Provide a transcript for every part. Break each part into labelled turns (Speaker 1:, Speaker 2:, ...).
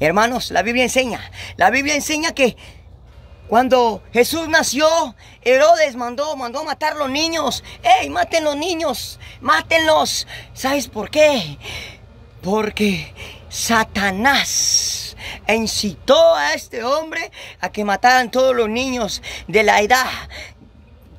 Speaker 1: Hermanos, la Biblia enseña, la Biblia enseña que cuando Jesús nació, Herodes mandó, mandó matar los niños. ¡Ey, maten los niños! ¡Mátenlos! ¿Sabes por qué? Porque Satanás incitó a este hombre a que mataran todos los niños de la edad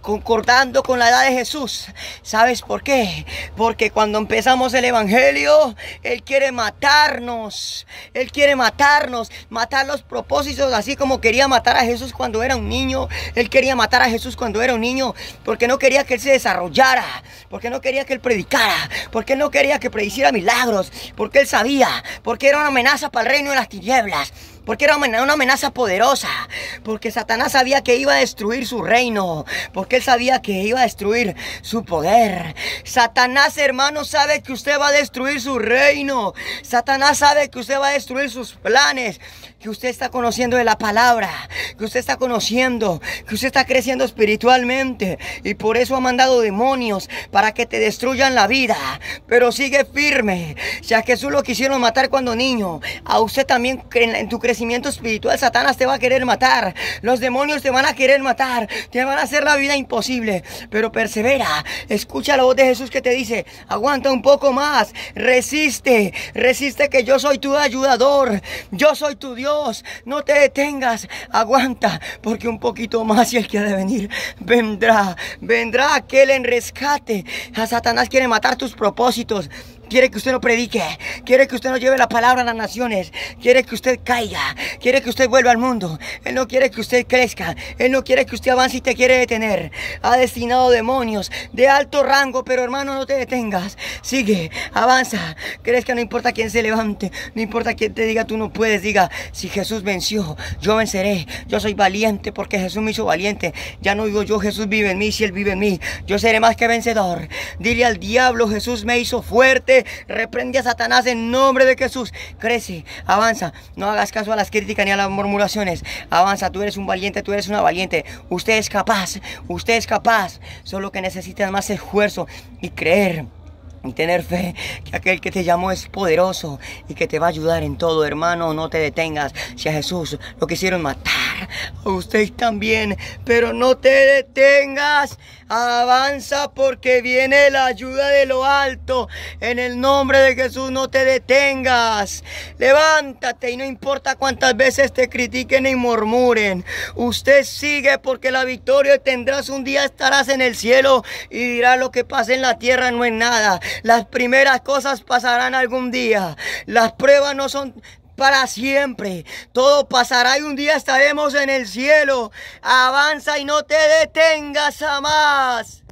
Speaker 1: concordando con la edad de Jesús. ¿Sabes por qué? Porque cuando empezamos el Evangelio, Él quiere matarnos. Él quiere matarnos, matar los propósitos, así como quería matar a Jesús cuando era un niño. Él quería matar a Jesús cuando era un niño, porque no quería que Él se desarrollara, porque no quería que Él predicara, porque no quería que prediciera milagros, porque Él sabía, porque era una amenaza para el reino de las tinieblas porque era una amenaza poderosa, porque Satanás sabía que iba a destruir su reino, porque él sabía que iba a destruir su poder. Satanás, hermano, sabe que usted va a destruir su reino. Satanás sabe que usted va a destruir sus planes, que usted está conociendo de la palabra, que usted está conociendo, que usted está creciendo espiritualmente y por eso ha mandado demonios para que te destruyan la vida. Pero sigue firme. ya que Jesús lo quisieron matar cuando niño, a usted también en tu crecimiento espiritual Satanás te va a querer matar. Los demonios te van a querer matar. Te van a hacer la vida imposible. Pero persevera. Escucha la voz de Jesús que te dice, aguanta un poco más. Resiste. Resiste que yo soy tu ayudador. Yo soy tu Dios. No te detengas. Aguanta. Porque un poquito más y el que ha de venir vendrá. Vendrá aquel en rescate. A Satanás quiere matar tus propósitos. Quiere que usted no predique. Quiere que usted no lleve la palabra a las naciones. Quiere que usted caiga quiere que usted vuelva al mundo. Él no quiere que usted crezca. Él no quiere que usted avance y te quiere detener. Ha destinado demonios de alto rango, pero hermano, no te detengas. Sigue, avanza, crezca, no importa quién se levante, no importa quién te diga tú no puedes. Diga, si Jesús venció, yo venceré. Yo soy valiente porque Jesús me hizo valiente. Ya no digo yo, Jesús vive en mí, si Él vive en mí, yo seré más que vencedor. Dile al diablo, Jesús me hizo fuerte. Reprende a Satanás en nombre de Jesús. Crece, avanza, no hagas caso a las críticas las murmuraciones. Avanza, tú eres un valiente, tú eres una valiente. Usted es capaz, usted es capaz. Solo que necesitas más esfuerzo y creer y tener fe que aquel que te llamó es poderoso y que te va a ayudar en todo, hermano, no te detengas. Si a Jesús lo quisieron matar, a usted también, pero no te detengas. Avanza porque viene la ayuda de lo alto. En el nombre de Jesús no te detengas. Levántate y no importa cuántas veces te critiquen y murmuren. Usted sigue porque la victoria tendrás. Un día estarás en el cielo y dirás lo que pasa en la tierra no es nada. Las primeras cosas pasarán algún día. Las pruebas no son para siempre. Todo pasará y un día estaremos en el cielo. Avanza y no te detengas jamás.